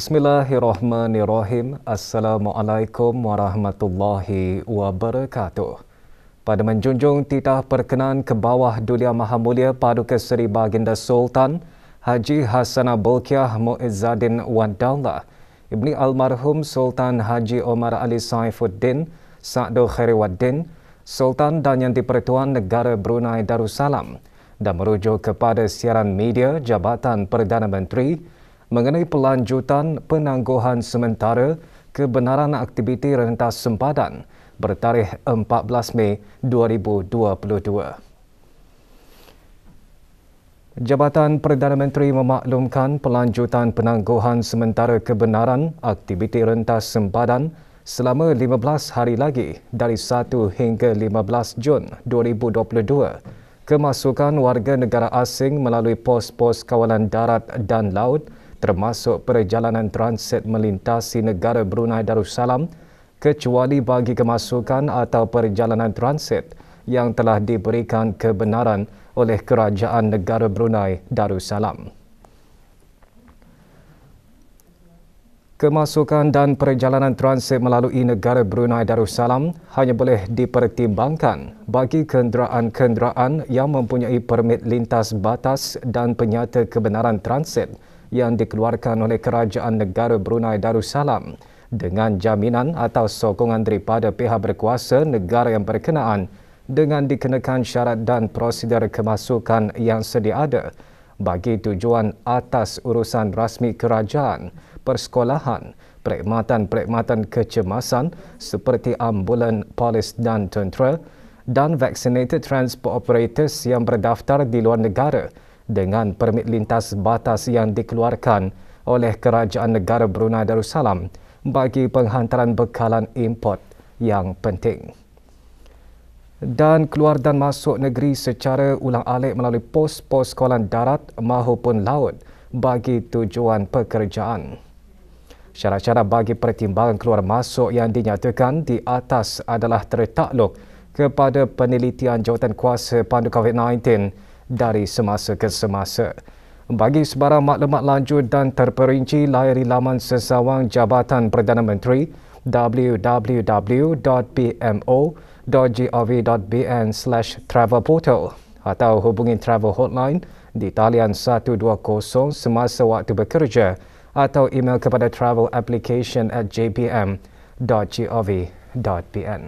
Bismillahirrahmanirrahim. Assalamualaikum warahmatullahi wabarakatuh. Pada menjunjung titah perkenan ke bawah Dulia Maha Mulia Paduka Seri Baginda Sultan, Haji Hasanah Bulkiah Mu'izzaddin Wan Daulah, Ibni Almarhum Sultan Haji Omar Ali Saifuddin, Sa'adu Khairiwaddin, Sultan dan Yang Dipertuan Negara Brunei Darussalam dan merujuk kepada siaran media Jabatan Perdana Menteri mengenai pelanjutan penangguhan sementara kebenaran aktiviti rentas sempadan bertarikh 14 Mei 2022. Jabatan Perdana Menteri memaklumkan pelanjutan penangguhan sementara kebenaran aktiviti rentas sempadan selama 15 hari lagi dari 1 hingga 15 Jun 2022. Kemasukan warga negara asing melalui pos-pos kawalan darat dan laut – termasuk perjalanan transit melintasi negara Brunei Darussalam kecuali bagi kemasukan atau perjalanan transit yang telah diberikan kebenaran oleh kerajaan negara Brunei Darussalam. Kemasukan dan perjalanan transit melalui negara Brunei Darussalam hanya boleh dipertimbangkan bagi kenderaan-kenderaan yang mempunyai permit lintas batas dan penyata kebenaran transit – yang dikeluarkan oleh kerajaan negara Brunei Darussalam dengan jaminan atau sokongan daripada pihak berkuasa negara yang berkenaan dengan dikenakan syarat dan prosedur kemasukan yang sedia ada bagi tujuan atas urusan rasmi kerajaan, persekolahan, perkhidmatan-perkhidmatan kecemasan seperti ambulan, polis dan tentera dan vaccinated transport operators yang berdaftar di luar negara dengan permit lintas batas yang dikeluarkan oleh Kerajaan Negara Brunei Darussalam bagi penghantaran bekalan import yang penting. Dan keluar dan masuk negeri secara ulang-alik melalui pos-pos kolam darat maupun laut bagi tujuan pekerjaan. Syarat-syarat bagi pertimbangan keluar masuk yang dinyatakan di atas adalah tertakluk kepada penelitian jawatan kuasa pandu COVID-19 dari semasa ke semasa. Bagi sebarang maklumat lanjut dan terperinci, layari laman sesawang Jabatan Perdana Menteri www.pmo.gov.bn slash travelportal atau hubungi travel hotline di talian 120 semasa waktu bekerja atau email kepada travel application at jpm.gov.bn.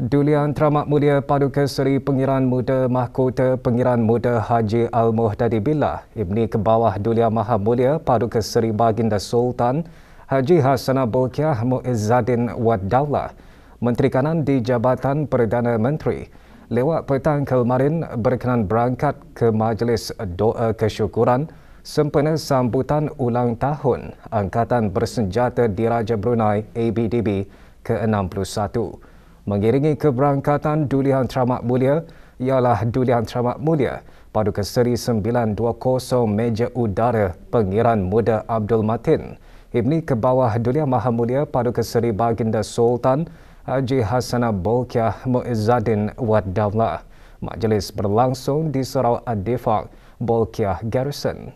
Dulian Teramat Mulia Paduka Seri Pengiran Muda Mahkota Pengiran Muda Haji Al-Muhdadi Billah Ibni Kebawah Dulian Maha Mulia Paduka Seri Baginda Sultan Haji Hasanah Bolkiah Mu'izzaddin Wad Daulah Menteri Kanan di Jabatan Perdana Menteri lewat petang kemarin berkenan berangkat ke Majlis Doa Kesyukuran sempena sambutan ulang tahun Angkatan Bersenjata Diraja Brunei ABDB ke-61 mengiringi keberangkatan Dulian Teramat Mulia ialah Dulian Teramat Mulia Paduka Seri 920 Meja Udara Pengiran Muda Abdul Matin. Ibni ke bawah Dulian Maha Mulia Paduka Seri Baginda Sultan Haji Hassanah Bolkiah Mu'izzaddin Wat Davla. Majlis berlangsung di Sarawak Adifak, Bolkiah Garrison.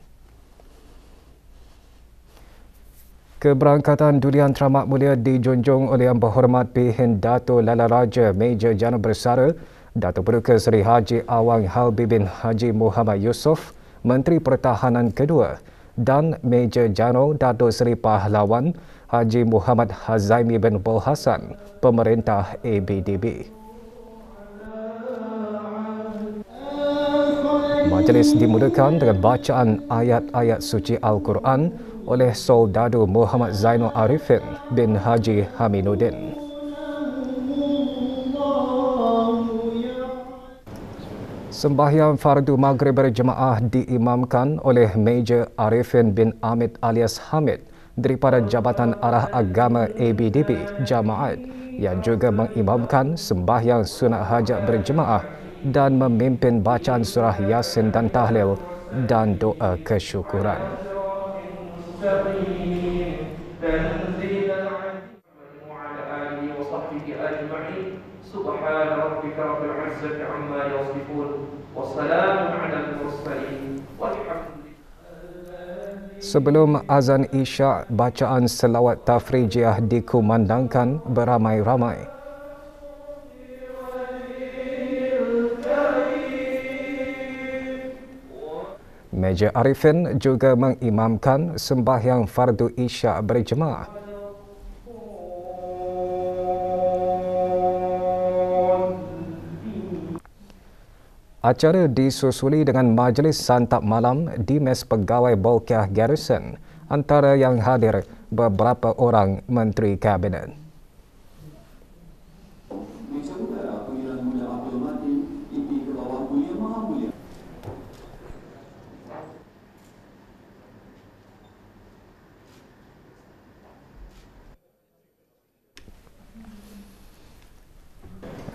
Keberangkatan Durian Teramat Mulia dijunjung oleh Yang Berhormat Pihin Dato' Lala Raja Major Janu Bersara, Dato' Perduka Seri Haji Awang Halbi bin Haji Muhammad Yusof, Menteri Pertahanan Kedua dan Major Jano Dato' Seri Pahlawan Haji Muhammad Hazaimi bin Bolhasan Pemerintah ABDB. Majlis dimulakan dengan bacaan ayat-ayat suci Al-Quran oleh Soldado Muhammad Zainul Arifin bin Haji Haminuddin. Sembahyang Fardu Maghrib berjemaah diimamkan oleh Major Arifin bin Amit alias Hamid daripada Jabatan Arah Agama ABDB Jamaat yang juga mengimamkan sembahyang sunat hajat berjemaah dan memimpin bacaan surah Yasin dan Tahlil dan doa kesyukuran. المستقيم تنزيل العزيز وعلى آله وصحبه أجمعين سبحان ربك رب العزة عما يصفون وسلام على المرسلين والحمد Sebelum azan Isya, bacaan selawat tafrijiah dikumandangkan beramai-ramai. Major Arifin juga mengimamkan sembahyang fardu isyak berjemaah. Acara disusuli dengan majlis santap malam di Mes Pegawai Bolkiah Garrison antara yang hadir beberapa orang Menteri Kabinet.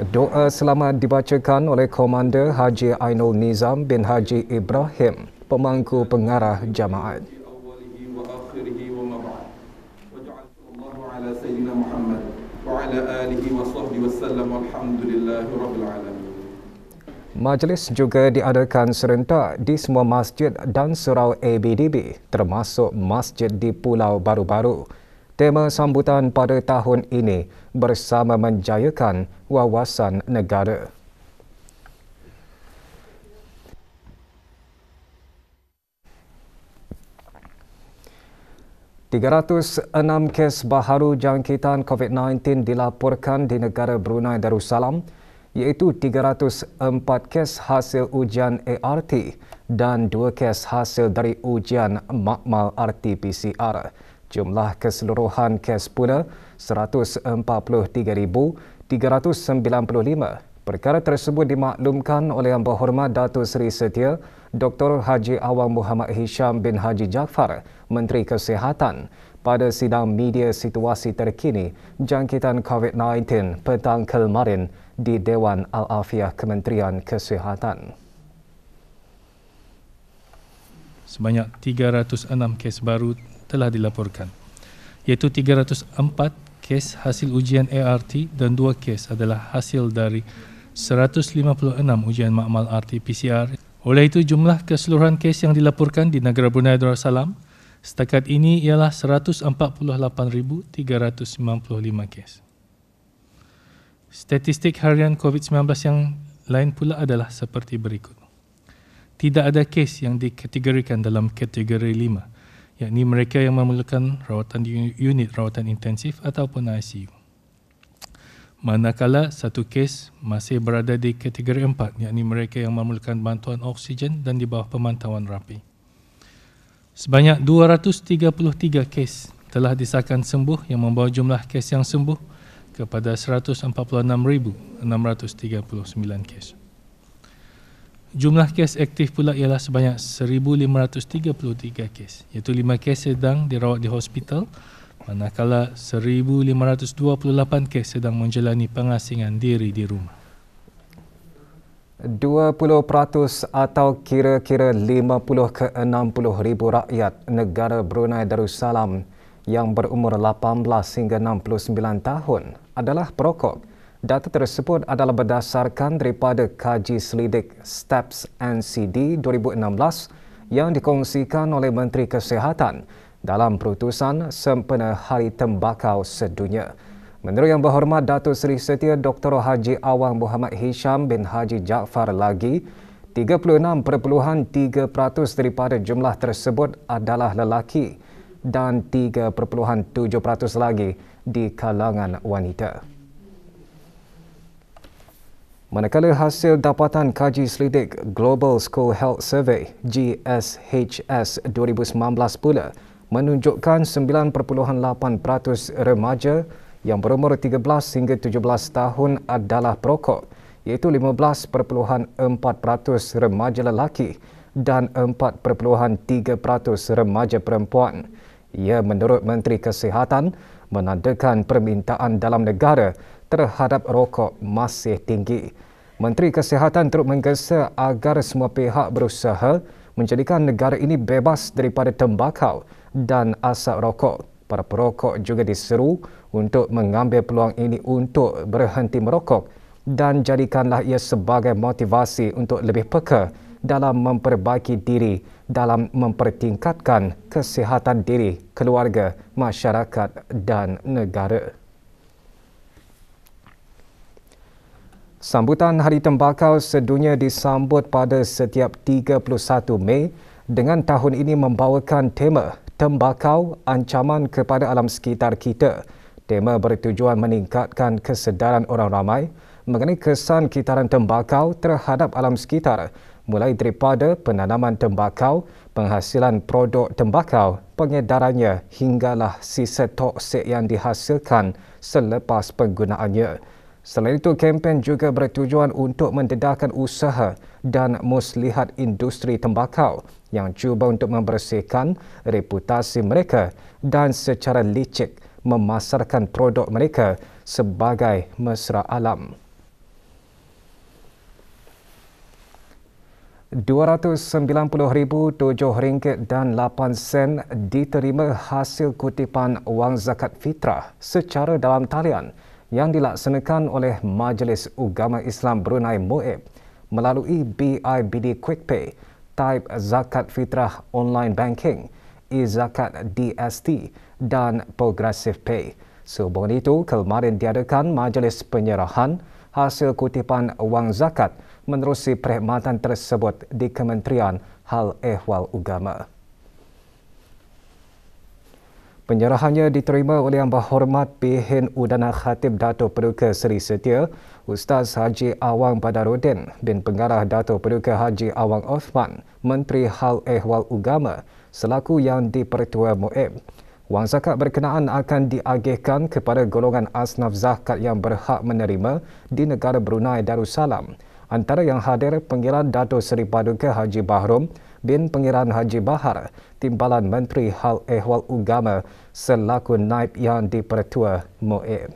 doa selamat dibacakan oleh Komander Haji Ainul Nizam bin Haji Ibrahim, pemangku pengarah jamaat. Majlis juga diadakan serentak di semua masjid dan surau ABDB termasuk masjid di Pulau Baru-Baru. -Baru. Tema sambutan pada tahun ini bersama menjayakan wawasan negara. enam kes baharu jangkitan COVID-19 dilaporkan di negara Brunei Darussalam iaitu 304 kes hasil ujian ART dan dua kes hasil dari ujian makmal RT-PCR. Jumlah keseluruhan kes pula 143,395. Perkara tersebut dimaklumkan oleh Yang Berhormat Datuk Seri Setia Dr. Haji Awang Muhammad Hisham bin Haji Jaafar, Menteri Kesihatan pada sidang media situasi terkini jangkitan COVID-19 petang kemarin di Dewan Al-Afiah Kementerian Kesihatan. Sebanyak 306 kes baru telah dilaporkan iaitu 304 kes hasil ujian ART dan 2 kes adalah hasil dari 156 ujian makmal RT-PCR. Oleh itu, jumlah keseluruhan kes yang dilaporkan di negara Brunei Darussalam setakat ini ialah 148,395 kes. Statistik harian COVID-19 yang lain pula adalah seperti berikut. Tidak ada kes yang dikategorikan dalam kategori yakni mereka yang memerlukan rawatan di unit rawatan intensif ataupun ICU. Manakala satu kes masih berada di kategori 4, yakni mereka yang memerlukan bantuan oksigen dan di bawah pemantauan rapi. Sebanyak 233 kes telah disahkan sembuh yang membawa jumlah kes yang sembuh kepada 146,639 kes. Jumlah kes aktif pula ialah sebanyak 1533 kes iaitu 5 kes sedang dirawat di hospital manakala 1528 kes sedang menjalani pengasingan diri di rumah. 20% atau kira-kira 50 ke 60 ribu rakyat negara Brunei Darussalam yang berumur 18 hingga 69 tahun adalah perokok. Data tersebut adalah berdasarkan daripada kaji selidik STEPS NCD 2016 yang dikongsikan oleh Menteri Kesihatan dalam perutusan sempena Hari Tembakau Sedunia. Menurut Yang Berhormat Datuk Seri Setia Dr. Haji Awang Muhammad Hisham bin Haji Jaafar lagi, 36.3% daripada jumlah tersebut adalah lelaki dan 3.7% lagi di kalangan wanita. Manakala hasil dapatan kaji selidik Global School Health Survey GSHS 2019 pula menunjukkan 9.8% remaja yang berumur 13 hingga 17 tahun adalah perokok iaitu 15.4% remaja lelaki dan 4.3% remaja perempuan. Ia menurut Menteri Kesihatan menandakan permintaan dalam negara terhadap rokok masih tinggi. Menteri Kesihatan turut menggesa agar semua pihak berusaha menjadikan negara ini bebas daripada tembakau dan asap rokok. Para perokok juga diseru untuk mengambil peluang ini untuk berhenti merokok dan jadikanlah ia sebagai motivasi untuk lebih peka dalam memperbaiki diri dalam mempertingkatkan kesihatan diri, keluarga, masyarakat dan negara. Sambutan Hari Tembakau sedunia disambut pada setiap 31 Mei dengan tahun ini membawakan tema Tembakau Ancaman kepada Alam Sekitar Kita. Tema bertujuan meningkatkan kesedaran orang ramai mengenai kesan kitaran tembakau terhadap alam sekitar mulai daripada penanaman tembakau, penghasilan produk tembakau, pengedarannya hinggalah sisa toksik yang dihasilkan selepas penggunaannya. Selain itu, kempen juga bertujuan untuk mendedahkan usaha dan muslihat industri tembakau yang cuba untuk membersihkan reputasi mereka dan secara licik memasarkan produk mereka sebagai mesra alam. 290,007 ringgit dan 8 sen diterima hasil kutipan wang zakat fitrah secara dalam talian yang dilaksanakan oleh Majlis Ugama Islam Brunei MUIB melalui BIBD QuickPay, Pay, Type Zakat Fitrah Online Banking, E-Zakat DST dan Progressive Pay. Sehubungan itu, kemarin diadakan Majlis Penyerahan hasil kutipan wang zakat menerusi perkhidmatan tersebut di Kementerian Hal Ehwal Ugama. Penyerahannya diterima oleh Yang Berhormat PHN Udana Khatib Dato Peduka Seri Setia, Ustaz Haji Awang Badarudin bin Pengarah Dato Peduka Haji Awang Osman, Menteri Hal Ehwal Ugama selaku yang dipertua Mu'im. Wang zakat berkenaan akan diagihkan kepada golongan asnaf zakat yang berhak menerima di negara Brunei Darussalam. Antara yang hadir, Pengiran Dato Seri Paduka Haji Bahrum, bin Pengiran Haji Bahar, Timbalan Menteri Hal Ehwal Ugama selaku naib yang dipertua MOE.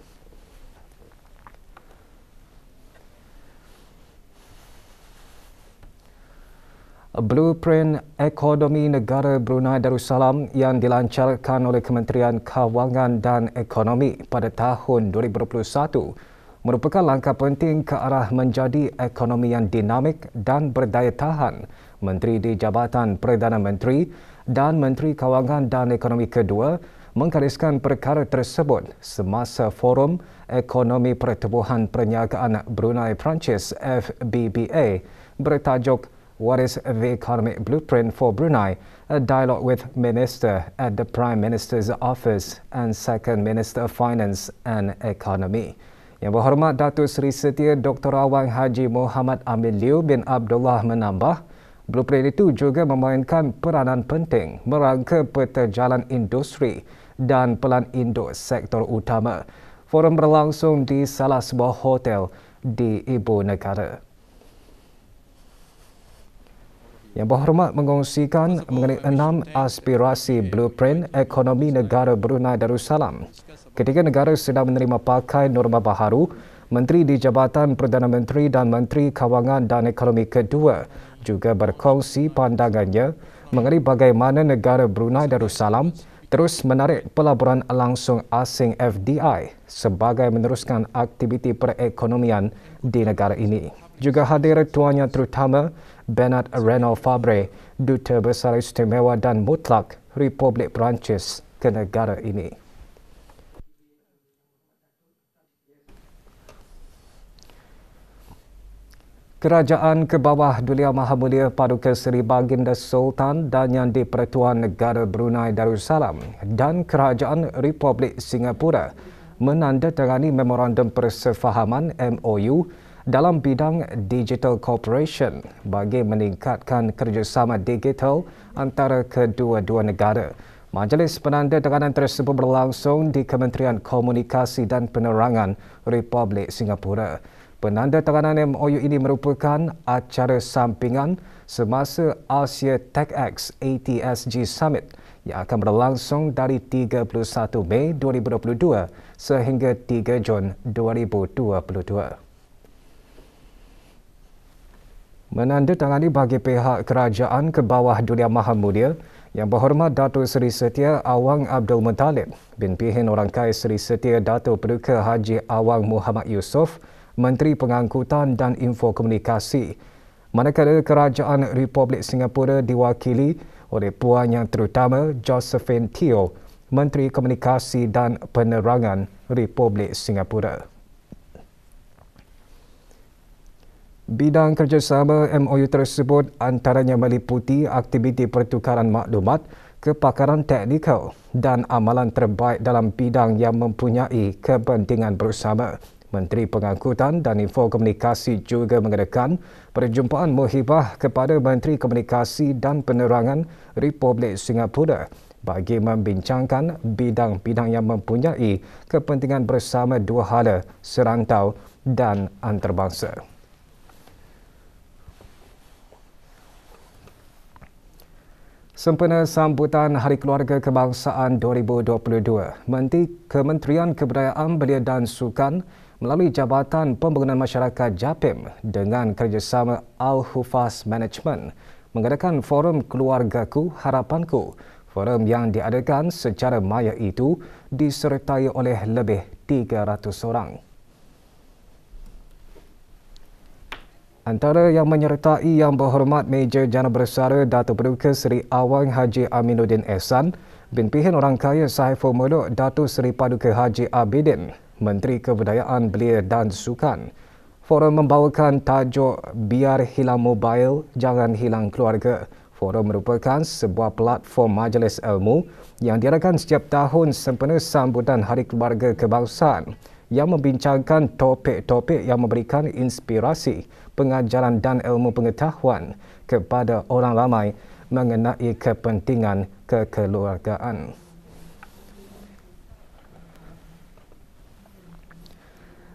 Blueprint Ekonomi Negara Brunei Darussalam yang dilancarkan oleh Kementerian Kawangan dan Ekonomi pada tahun 2021 merupakan langkah penting ke arah menjadi ekonomi yang dinamik dan berdaya tahan Menteri di Jabatan Perdana Menteri dan Menteri Kawangan dan Ekonomi Kedua mengkariskan perkara tersebut semasa Forum Ekonomi Pertubuhan Perniagaan Brunei Perancis FBBA bertajuk What is the Economic Blueprint for Brunei? A Dialogue with Minister at the Prime Minister's Office and Second Minister of Finance and Economy. Yang berhormat Datuk Seri Setia Dr. Awang Haji Muhammad Amin Liu bin Abdullah menambah, Blueprint itu juga memainkan peranan penting merangka peta jalan industri dan pelan Indo sektor utama. Forum berlangsung di salah sebuah hotel di ibu negara. Yang berhormat mengongsikan mengenai enam aspirasi blueprint ekonomi negara Brunei Darussalam. Ketika negara sedang menerima pakai norma baharu, Menteri di Jabatan Perdana Menteri dan Menteri Kawangan dan Ekonomi Kedua juga berkongsi pandangannya mengenai bagaimana negara Brunei Darussalam terus menarik pelaburan langsung asing FDI sebagai meneruskan aktiviti perekonomian di negara ini. Juga hadir tuannya terutama Bernard Renault Fabre, Duta Besar Istimewa dan Mutlak Republik Perancis ke negara ini. Kerajaan Kebawah Yang Maha Mulia Paduka Seri Baginda Sultan dan Yang di-Pertuan Negara Brunei Darussalam dan Kerajaan Republik Singapura menandatangani Memorandum Persefahaman MOU dalam bidang Digital Cooperation bagi meningkatkan kerjasama digital antara kedua-dua negara. Majlis penanda tanganan tersebut berlangsung di Kementerian Komunikasi dan Penerangan Republik Singapura. Penanda tanganan MOU ini merupakan acara sampingan semasa Asia TechX ATSG Summit yang akan berlangsung dari 31 Mei 2022 sehingga 3 Jun 2022. Menandatangani bagi pihak kerajaan ke bawah Dunia Maha Mulia yang berhormat Dato Seri Setia Awang Abdul Muttalib bin Pihin Orang Kaya Seri Setia Dato Peruka Haji Awang Muhammad Yusof Menteri Pengangkutan dan Infokomunikasi. Manakala Kerajaan Republik Singapura diwakili oleh puan yang terutama Josephine Teo, Menteri Komunikasi dan Penerangan Republik Singapura. Bidang kerjasama MOU tersebut antaranya meliputi aktiviti pertukaran maklumat, kepakaran teknikal dan amalan terbaik dalam bidang yang mempunyai kepentingan bersama. Menteri Pengangkutan dan Infokomunikasi juga mengadakan perjumpaan muhibah kepada Menteri Komunikasi dan Penerangan Republik Singapura bagi membincangkan bidang-bidang yang mempunyai kepentingan bersama dua hala serantau dan antarabangsa. Sempena Sambutan Hari Keluarga Kebangsaan 2022, Menteri Kementerian Kebudayaan Belia dan Sukan melalui Jabatan Pembangunan Masyarakat JAPIM dengan kerjasama Al-Hufaz Management mengadakan forum Keluargaku Harapanku. Forum yang diadakan secara maya itu disertai oleh lebih 300 orang. Antara yang menyertai yang berhormat Major Jana Bersara Datuk Perduka Seri Awang Haji Aminuddin Ehsan bin Pihin Orang Kaya Saiful Meluk Datuk Seri Paduka Haji Abidin Menteri Kebudayaan Belia dan Sukan. Forum membawakan tajuk Biar Hilang Mobile, Jangan Hilang Keluarga. Forum merupakan sebuah platform majlis ilmu yang diadakan setiap tahun sempena sambutan Hari Keluarga Kebangsaan yang membincangkan topik-topik yang memberikan inspirasi, pengajaran dan ilmu pengetahuan kepada orang ramai mengenai kepentingan kekeluargaan.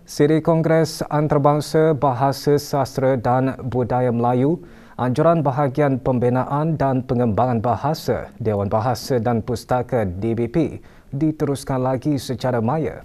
Siri Kongres Antarabangsa Bahasa Sastra dan Budaya Melayu, Anjuran Bahagian Pembinaan dan Pengembangan Bahasa, Dewan Bahasa dan Pustaka DBP diteruskan lagi secara maya.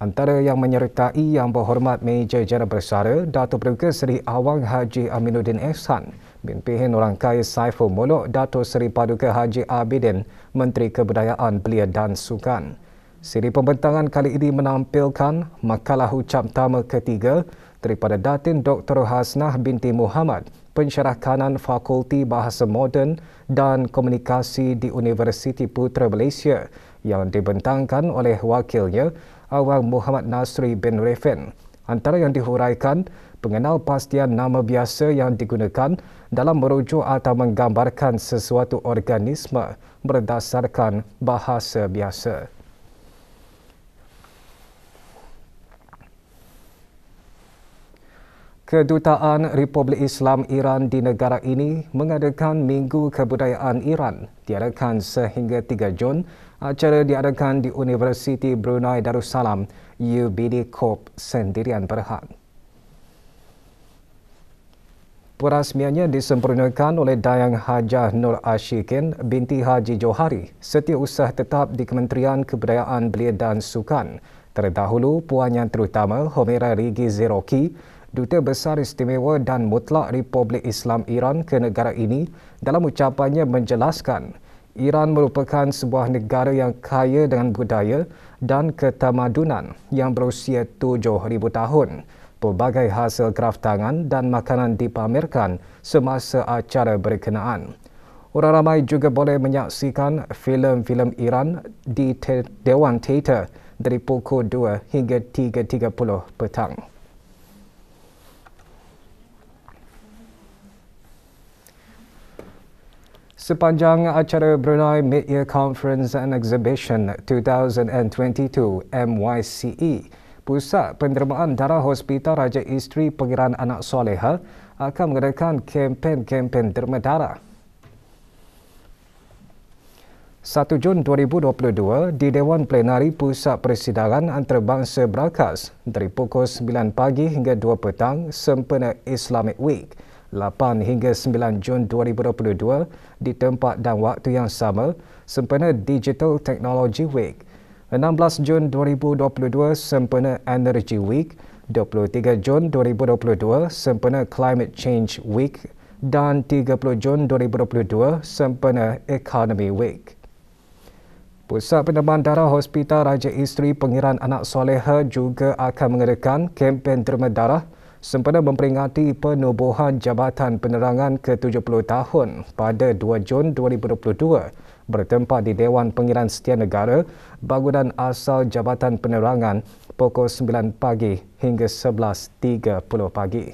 Antara yang menyertai yang berhormat meja Jeneral Bersara, Datuk Perdana Seri Awang Haji Aminuddin Ehsan, bin Pihin Orang Kaya Saiful Molok, Datuk Seri Paduka Haji Abidin, Menteri Kebudayaan Belia dan Sukan. Siri pembentangan kali ini menampilkan makalah ucap tama ketiga daripada Datin Dr. Hasnah binti Muhammad, pensyarah kanan Fakulti Bahasa Moden dan Komunikasi di Universiti Putra Malaysia yang dibentangkan oleh wakilnya Awang Muhammad Nasri bin Refin. Antara yang dihuraikan, pengenal pastian nama biasa yang digunakan dalam merujuk atau menggambarkan sesuatu organisma berdasarkan bahasa biasa. Kedutaan Republik Islam Iran di negara ini mengadakan Minggu Kebudayaan Iran diadakan sehingga 3 Jun. Acara diadakan di Universiti Brunei Darussalam, UBD Corp Sendirian Berhad. Perasmiannya disempurnakan oleh Dayang Hajah Nur Ashikin binti Haji Johari setiausaha tetap di Kementerian Kebudayaan Belia dan Sukan. Terdahulu, Puan Yang Terutama Homera Rigi Zeroki Duta Besar Istimewa dan Mutlak Republik Islam Iran ke negara ini dalam ucapannya menjelaskan Iran merupakan sebuah negara yang kaya dengan budaya dan ketamadunan yang berusia 7,000 tahun. Pelbagai hasil kraftangan dan makanan dipamerkan semasa acara berkenaan. Orang ramai juga boleh menyaksikan filem-filem Iran di Dewan Teater dari pukul 2 hingga 3.30 petang. Sepanjang acara Brunei Mid-Year Conference and Exhibition 2022 MYCE, Pusat Penderimaan Darah Hospital Raja Isteri Pengiran Anak Soleha akan mengadakan kempen-kempen derma darah. 1 Jun 2022 di Dewan Plenari Pusat Persidangan Antarabangsa Berakas dari pukul 9 pagi hingga 2 petang sempena Islamic Week – 8 hingga 9 Jun 2022 di tempat dan waktu yang sama sempena Digital Technology Week, 16 Jun 2022 sempena Energy Week, 23 Jun 2022 sempena Climate Change Week dan 30 Jun 2022 sempena Economy Week. Pusat Penerbangan Darah Hospital Raja Isteri Pengiran Anak Soleha juga akan mengadakan kempen derma darah sempena memperingati penubuhan Jabatan Penerangan ke-70 tahun pada 2 Jun 2022 bertempat di Dewan Pengiran Setia Negara bangunan asal Jabatan Penerangan pukul 9 pagi hingga 11.30 pagi.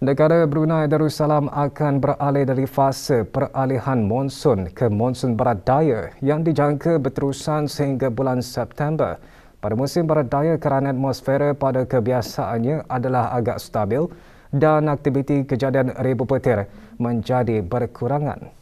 Negara Brunei Darussalam akan beralih dari fasa peralihan monsun ke monsun barat daya yang dijangka berterusan sehingga bulan September. Pada musim barat daya kerana atmosfera pada kebiasaannya adalah agak stabil dan aktiviti kejadian ribu petir menjadi berkurangan.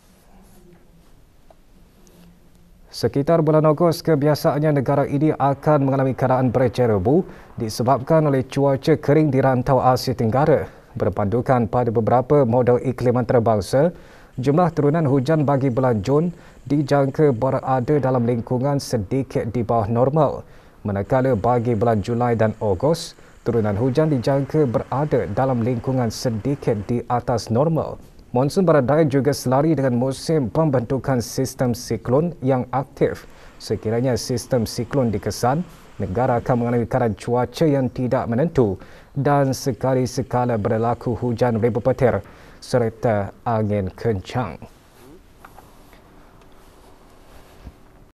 Sekitar bulan Ogos, kebiasaannya negara ini akan mengalami keadaan bercerobu disebabkan oleh cuaca kering di rantau Asia Tenggara. Berpandukan pada beberapa model iklim antarabangsa, jumlah turunan hujan bagi bulan Jun dijangka berada dalam lingkungan sedikit di bawah normal. Manakala bagi bulan Julai dan Ogos, turunan hujan dijangka berada dalam lingkungan sedikit di atas normal. Monsun barat daya juga selari dengan musim pembentukan sistem siklon yang aktif. Sekiranya sistem siklon dikesan, negara akan mengalami keadaan cuaca yang tidak menentu dan sekali-sekala berlaku hujan ribu petir serta angin kencang.